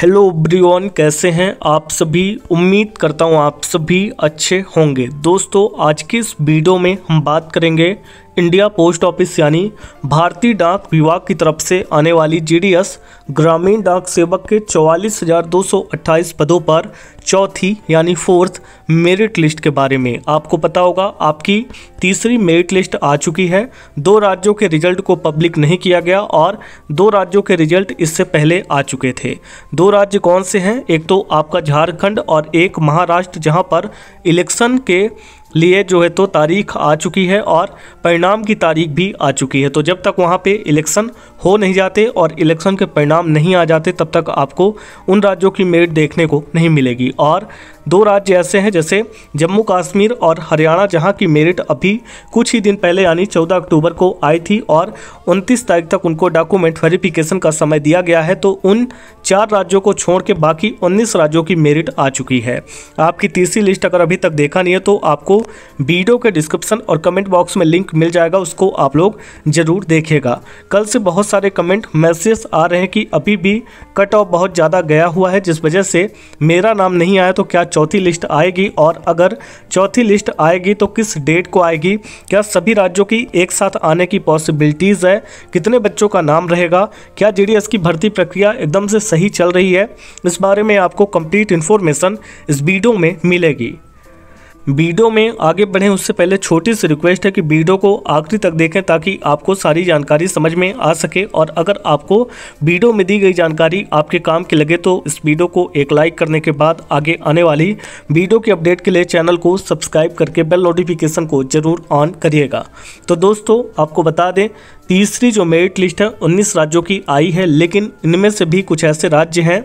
hello Breon कैसे हैं आप सभी उम्मीद करता हूं आप सभी अच्छे होंगे दोस्तों आज की इस वीडियो में हम बात करेंगे इंडिया पोस्ट ऑफिस यानी भारतीय डाक विभाग की तरफ से आने वाली जीडीएस ग्रामीण डाक सेवक के 44,228 पदों पर चौथी यानी फोर्थ मेरिट लिस्ट के बारे में आपको पता होगा आपकी तीसरी मेरिट लिस्ट आ चुकी है दो राज्यों के रिजल्ट को पब्लिक नहीं किया गया और दो राज्यों के रिजल्ट इससे पहले आ चुके थे दो राज्य कौन से हैं एक तो आपका झारखंड और एक महाराष्ट्र जहां पर इलेक्शन के लिए जो है तो तारीख आ चुकी है और परिणाम की तारीख भी आ चुकी है तो जब तक वहाँ पे इलेक्शन हो नहीं जाते और इलेक्शन के परिणाम नहीं आ जाते तब तक आपको उन राज्यों की मेरिट देखने को नहीं मिलेगी और दो राज्य ऐसे हैं जैसे जम्मू कश्मीर और हरियाणा जहां की मेरिट अभी कुछ ही दिन पहले यानी 14 अक्टूबर को आई थी और 29 तारीख तक उनको डॉक्यूमेंट वेरिफिकेशन का समय दिया गया है तो उन चार राज्यों को छोड़ के बाकी उन्नीस राज्यों की मेरिट आ चुकी है आपकी तीसरी लिस्ट अगर अभी तक देखा नहीं है तो आपको वीडियो के डिस्क्रिप्शन और कमेंट बॉक्स में लिंक मिल जाएगा उसको आप लोग ज़रूर देखेगा कल से बहुत सारे कमेंट मैसेज आ रहे हैं कि अभी भी कट ऑफ बहुत ज़्यादा गया हुआ है जिस वजह से मेरा नाम नहीं आया तो क्या चौथी लिस्ट आएगी और अगर चौथी लिस्ट आएगी तो किस डेट को आएगी क्या सभी राज्यों की एक साथ आने की पॉसिबिलिटीज़ है कितने बच्चों का नाम रहेगा क्या जे की भर्ती प्रक्रिया एकदम से सही चल रही है इस बारे में आपको कंप्लीट इन्फॉर्मेशन इस वीडियो में मिलेगी वीडियो में आगे बढ़ें उससे पहले छोटी सी रिक्वेस्ट है कि वीडियो को आखिरी तक देखें ताकि आपको सारी जानकारी समझ में आ सके और अगर आपको वीडियो में दी गई जानकारी आपके काम की लगे तो इस वीडियो को एक लाइक करने के बाद आगे आने वाली वीडियो की अपडेट के लिए चैनल को सब्सक्राइब करके बेल नोटिफिकेशन को जरूर ऑन करिएगा तो दोस्तों आपको बता दें तीसरी जो मेरिट लिस्ट है उन्नीस राज्यों की आई है लेकिन इनमें से भी कुछ ऐसे राज्य हैं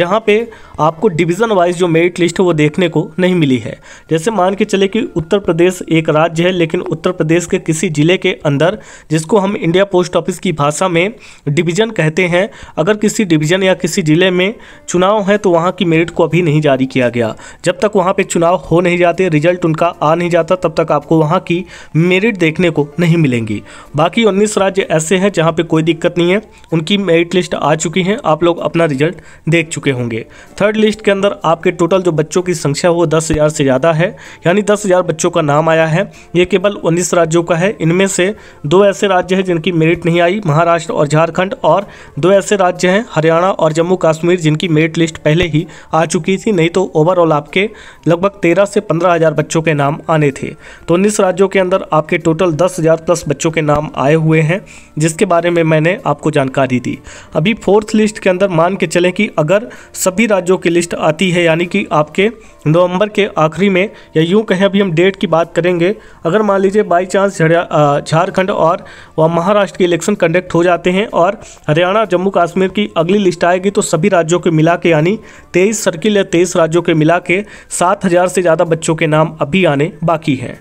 जहाँ पे आपको डिवीज़न वाइज जो मेरिट लिस्ट है वो देखने को नहीं मिली है जैसे मान के चले कि उत्तर प्रदेश एक राज्य है लेकिन उत्तर प्रदेश के किसी ज़िले के अंदर जिसको हम इंडिया पोस्ट ऑफिस की भाषा में डिवीज़न कहते हैं अगर किसी डिवीज़न या किसी ज़िले में चुनाव है तो वहाँ की मेरिट को अभी नहीं जारी किया गया जब तक वहाँ पर चुनाव हो नहीं जाते रिजल्ट उनका आ नहीं जाता तब तक आपको वहाँ की मेरिट देखने को नहीं मिलेंगी बाकी उन्नीस राज्य राज्य ऐसे हैं जहाँ पे कोई दिक्कत नहीं है उनकी मेरिट लिस्ट आ चुकी है आप लोग अपना रिजल्ट देख चुके होंगे थर्ड लिस्ट के अंदर आपके टोटल जो बच्चों की संख्या वो दस हज़ार से ज़्यादा है यानी दस हज़ार बच्चों का नाम आया है ये केवल उन्नीस राज्यों का है इनमें से दो ऐसे राज्य हैं जिनकी मेरिट नहीं आई महाराष्ट्र और झारखंड और दो ऐसे राज्य हैं हरियाणा और जम्मू कश्मीर जिनकी मेरिट लिस्ट पहले ही आ चुकी थी नहीं तो ओवरऑल आपके लगभग तेरह से पंद्रह हज़ार बच्चों के नाम आने थे तो उन्नीस राज्यों के अंदर आपके टोटल दस हज़ार प्लस बच्चों के नाम आए हुए हैं है जिसके बारे में मैंने आपको जानकारी दी अभी फोर्थ लिस्ट के अंदर मान के चलें कि अगर सभी राज्यों की लिस्ट आती है यानी कि आपके नवंबर के आखिरी में या यूँ कहें अभी हम डेट की बात करेंगे अगर मान लीजिए बाई चांस झारखंड और व महाराष्ट्र के इलेक्शन कंडक्ट हो जाते हैं और हरियाणा जम्मू कश्मीर की अगली लिस्ट आएगी तो सभी राज्यों के मिला के यानी तेईस सर्किल या तेईस राज्यों के मिला के सात हज़ार से ज़्यादा बच्चों के नाम अभी आने बाकी हैं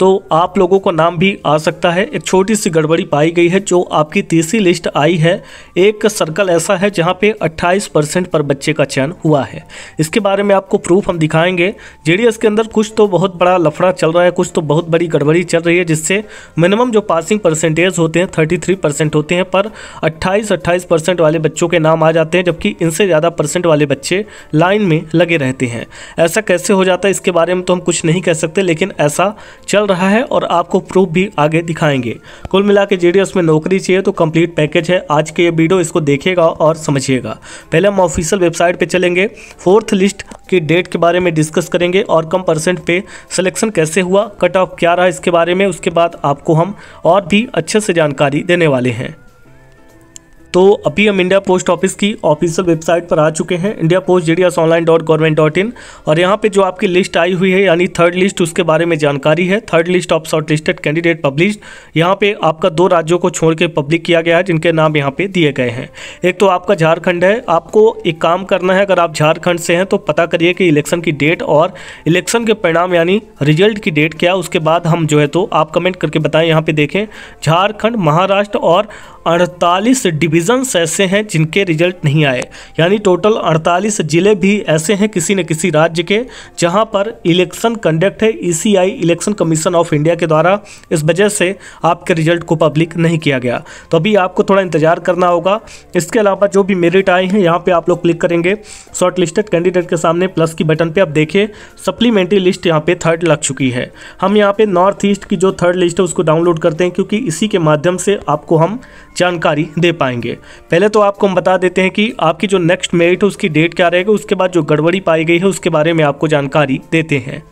तो आप लोगों का नाम भी आ सकता है एक छोटी सी गड़बड़ी पाई गई है जो आपकी तीसरी लिस्ट आई है एक सर्कल ऐसा है जहाँ पे 28 परसेंट पर बच्चे का चयन हुआ है इसके बारे में आपको प्रूफ हम दिखाएंगे जे के अंदर कुछ तो बहुत बड़ा लफड़ा चल रहा है कुछ तो बहुत बड़ी गड़बड़ी चल रही है जिससे मिनिमम जो पासिंग परसेंटेज होते हैं थर्टी होते हैं पर अट्ठाईस अट्ठाईस वाले बच्चों के नाम आ जाते हैं जबकि इनसे ज़्यादा परसेंट वाले बच्चे लाइन में लगे रहते हैं ऐसा कैसे हो जाता है इसके बारे में तो हम कुछ नहीं कह सकते लेकिन ऐसा चल रहा है और आपको प्रूफ भी आगे दिखाएंगे कुल मिला के में नौकरी चाहिए तो कंप्लीट पैकेज है आज के ये वीडियो इसको देखिएगा और समझिएगा पहले हम ऑफिशियल वेबसाइट पर चलेंगे फोर्थ लिस्ट की डेट के बारे में डिस्कस करेंगे और कम परसेंट पे सिलेक्शन कैसे हुआ कट ऑफ क्या रहा इसके बारे में उसके बाद आपको हम और भी अच्छे से जानकारी देने वाले हैं तो अभी हम इंडिया पोस्ट ऑफिस की ऑफिशियल वेबसाइट पर आ चुके हैं India post G online dot government dot in और यहाँ पे जो आपकी लिस्ट आई हुई है यानी थर्ड लिस्ट उसके बारे में जानकारी है third list of shortlisted candidate publish यहाँ पे आपका दो राज्यों को छोड़ के पब्लिक किया गया है जिनके नाम यहाँ पे दिए गए हैं एक तो आपका झारखंड है आपको एक काम करना है अगर आप झारखंड से हैं तो पता करिए कि इलेक्शन की डेट और इलेक्शन के परिणाम यानी रिजल्ट की डेट क्या उसके बाद हम जो है तो आप कमेंट करके बताएं यहाँ पे देखें झारखंड महाराष्ट्र और अड़तालीस डिविजन्स ऐसे हैं जिनके रिजल्ट नहीं आए यानी टोटल अड़तालीस ज़िले भी ऐसे हैं किसी न किसी राज्य के जहां पर इलेक्शन कंडक्ट है ECI e election commission of India के द्वारा इस वजह से आपके रिजल्ट को पब्लिक नहीं किया गया तो अभी आपको थोड़ा इंतजार करना होगा इसके अलावा जो भी मेरिट आए हैं यहाँ पर आप लोग क्लिक करेंगे शॉर्ट लिस्टेड कैंडिडेट के सामने प्लस की बटन पर आप देखिए सप्लीमेंट्री लिस्ट यहाँ पर थर्ड लग चुकी है हम यहाँ पर नॉर्थ ईस्ट की जो थर्ड लिस्ट है उसको डाउनलोड करते हैं क्योंकि इसी के माध्यम से आपको हम जानकारी दे पाएंगे पहले तो आपको हम बता देते हैं कि आपकी जो नेक्स्ट मेरिट है उसकी डेट क्या रहेगी उसके बाद जो गड़बड़ी पाई गई है उसके बारे में आपको जानकारी देते हैं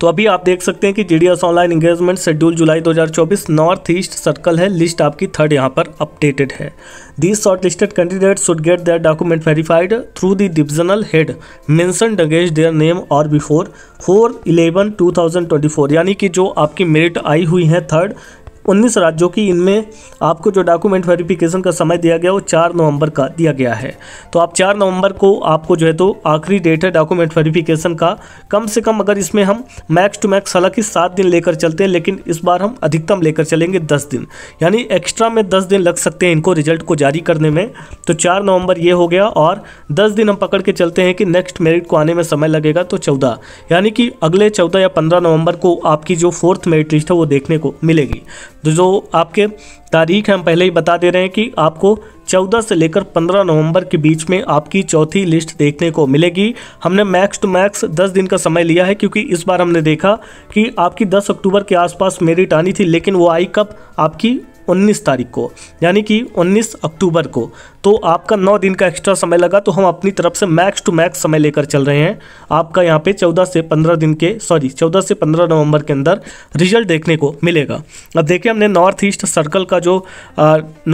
तो अभी आप देख सकते हैं कि G online engagement schedule July 2024 north east circle है लिस्ट आपकी थर्ड यहाँ पर अपडेटेड है these shortlisted candidate should get their document verified through the divisional head mention against their name और before four eleven two thousand twenty four यानी कि जो आपकी मेरिट आई हुई है थर्ड उन्नीस राज्यों की इनमें आपको जो डॉक्यूमेंट वेरिफिकेशन का समय दिया गया वो चार नवंबर का दिया गया है तो आप चार नवंबर को आपको जो है तो आखिरी डेट है डॉक्यूमेंट वेरिफिकेशन का कम से कम अगर इसमें हम मैक्स टू मैक्स हालांकि सात दिन लेकर चलते हैं लेकिन इस बार हम अधिकतम लेकर चलेंगे दस दिन यानी एक्स्ट्रा में दस दिन लग सकते हैं इनको रिजल्ट को जारी करने में तो चार नवंबर ये हो गया और दस दिन हम पकड़ के चलते हैं कि नेक्स्ट मेरिट को आने में समय लगेगा तो चौदह यानी कि अगले चौदह या पंद्रह नवंबर को आपकी जो फोर्थ मेरिट लिस्ट है वो देखने को मिलेगी तो जो आपके तारीख हम पहले ही बता दे रहे हैं कि आपको 14 से लेकर 15 नवंबर के बीच में आपकी चौथी लिस्ट देखने को मिलेगी हमने मैक्स टू मैक्स 10 दिन का समय लिया है क्योंकि इस बार हमने देखा कि आपकी 10 अक्टूबर के आसपास मेरिट आनी थी लेकिन वो आई कब आपकी 19 तारीख को यानी कि 19 अक्टूबर को तो आपका नौ दिन का एक्स्ट्रा समय लगा तो हम अपनी तरफ से मैक्स टू मैक्स समय लेकर चल रहे हैं आपका यहाँ पे 14 से 15 दिन के सॉरी 14 से 15 नवंबर के अंदर रिजल्ट देखने को मिलेगा अब देखिए हमने नॉर्थ ईस्ट सर्कल का जो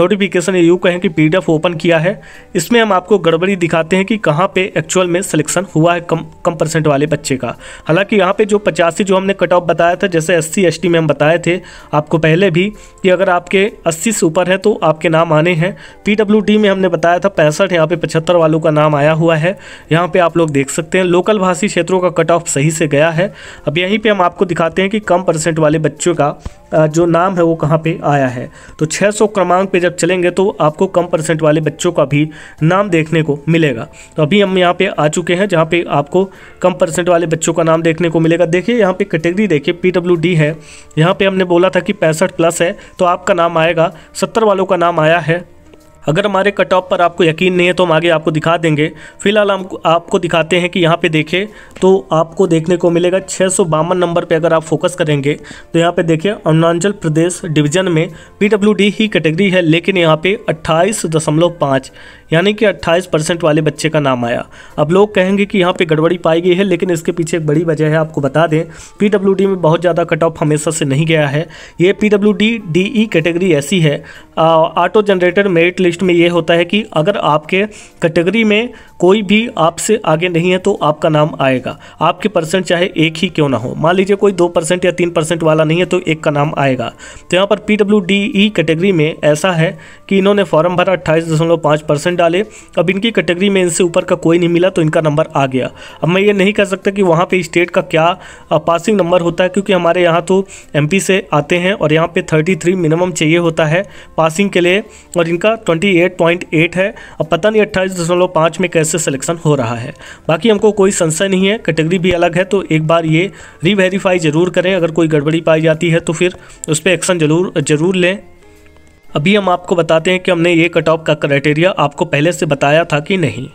नोटिफिकेशन यू कहें कि पी ओपन किया है इसमें हम आपको गड़बड़ी दिखाते हैं कि कहाँ पर एक्चुअल में सिलेक्शन हुआ है कम कम परसेंट वाले बच्चे का हालांकि यहाँ पर जो पचासी जो हमने कट ऑफ बताया था जैसे एस सी में हम बताए थे आपको पहले भी कि अगर आपके अस्सी से ऊपर है तो आपके नाम आने हैं पी में हमने बताया था पैंसठ यहाँ पे पचहत्तर वालों का नाम आया हुआ है यहाँ पे आप लोग देख सकते हैं लोकल भाषी क्षेत्रों का कट ऑफ सही से गया है अब यहीं पे हम आपको दिखाते हैं कि कम परसेंट वाले बच्चों का जो नाम है वो कहाँ पर आया है तो छः क्रमांक पर जब चलेंगे तो आपको कम परसेंट वाले बच्चों का भी नाम देखने को मिलेगा तो अभी हम यहाँ पे आ चुके हैं जहाँ पे आपको कम परसेंट वाले बच्चों का नाम देखने को मिलेगा देखिए यहाँ पे कैटेगरी देखिए पी है यहाँ पे हमने बोला था कि पैंसठ प्लस है तो आपका नाम नाम आएगा सत्तर वालों का नाम आया है अगर हमारे कट ऑफ पर आपको यकीन नहीं है तो हम आगे आपको दिखा देंगे फिलहाल हम आपको दिखाते हैं कि यहाँ पे देखें तो आपको देखने को मिलेगा छः नंबर पे अगर आप फोकस करेंगे तो यहाँ पे देखिए अरुणाचल प्रदेश डिवीजन में पी ही कैटेगरी है लेकिन यहाँ पे अट्ठाईस यानी कि 28 परसेंट वाले बच्चे का नाम आया अब लोग कहेंगे कि यहाँ पर गड़बड़ी पाई गई है लेकिन इसके पीछे एक बड़ी वजह है आपको बता दें डी में बहुत ज़्यादा कट ऑफ हमेशा से नहीं गया है ये डी ई कैटेगरी ऐसी है auto generator merit list list में ये होता है कि अगर आपके कैटेगरी में कोई भी आपसे आगे नहीं है तो आपका नाम आएगा आपके परसेंट चाहे एक ही क्यों ना हो मान लीजिए कोई दो परसेंट या तीन परसेंट वाला नहीं है तो एक का नाम आएगा तो यहाँ पर P W D E category में ऐसा है कि इन्होंने फॉर्म भरा अट्ठाईस दशमलव पाँच परसेंट डाले अब इनकी कैटेगरी में इनसे ऊपर का कोई नहीं मिला तो इनका नंबर आ गया अब मैं ये नहीं कह सकता कि वहाँ पर स्टेट का क्या पासिंग नंबर होता है क्योंकि हमारे यहाँ तो एम से आते हैं और यहाँ पर थर्टी मिनिमम चाहिए होता है पासिंग के लिए और इनका ट्वेंटी 28.8 है अब पता नहीं अट्ठाईस में कैसे सिलेक्शन हो रहा है बाकी हमको कोई संशय नहीं है कैटेगरी भी अलग है तो एक बार ये रीवेरीफाई ज़रूर करें अगर कोई गड़बड़ी पाई जाती है तो फिर उस पर एक्शन जरूर जरूर लें अभी हम आपको बताते हैं कि हमने ये कट ऑफ का क्राइटेरिया आपको पहले से बताया था कि नहीं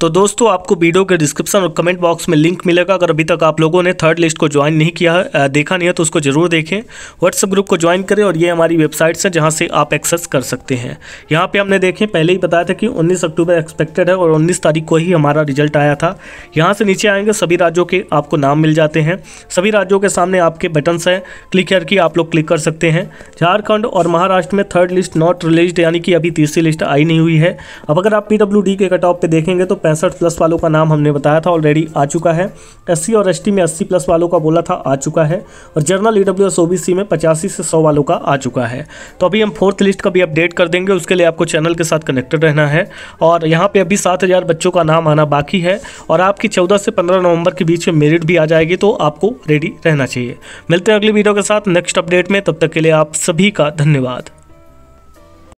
तो दोस्तों आपको वीडियो के डिस्क्रिप्शन और कमेंट बॉक्स में लिंक मिलेगा अगर अभी तक आप लोगों ने थर्ड लिस्ट को ज्वाइन नहीं किया है देखा नहीं है तो उसको जरूर देखें व्हाट्सअप ग्रुप को ज्वाइन करें और ये हमारी वेबसाइट्स है जहाँ से आप एक्सेस कर सकते हैं यहाँ पर हमने देखें पहले ही बताया था कि उन्नीस अक्टूबर एक्सपेक्टेड है और उन्नीस तारीख को ही हमारा रिजल्ट आया था यहाँ से नीचे आएंगे सभी राज्यों के आपको नाम मिल जाते हैं सभी राज्यों के सामने आपके बटन्स हैं क्लिक करके आप लोग क्लिक कर सकते हैं झारखंड और महाराष्ट्र में थर्ड लिस्ट नॉट रिलीज यानी कि अभी तीसरी लिस्ट आई नहीं हुई है अब अगर आप पी के कट ऑफ पर देखेंगे तो पैंसठ प्लस वालों का नाम हमने बताया था ऑलरेडी आ चुका है एस और एस में अस्सी प्लस वालों का बोला था आ चुका है और general E W S O B C में पचासी से सौ वालों का आ चुका है तो अभी हम फोर्थ लिस्ट का भी अपडेट कर देंगे उसके लिए आपको चैनल के साथ कनेक्टेड रहना है और यहाँ पर अभी सात हज़ार बच्चों का नाम आना बाकी है और आपकी चौदह से पंद्रह नवंबर के बीच में मेरिट भी आ जाएगी तो आपको रेडी रहना चाहिए मिलते हैं अगली वीडियो के साथ नेक्स्ट अपडेट में तब तक के लिए आप सभी का धन्यवाद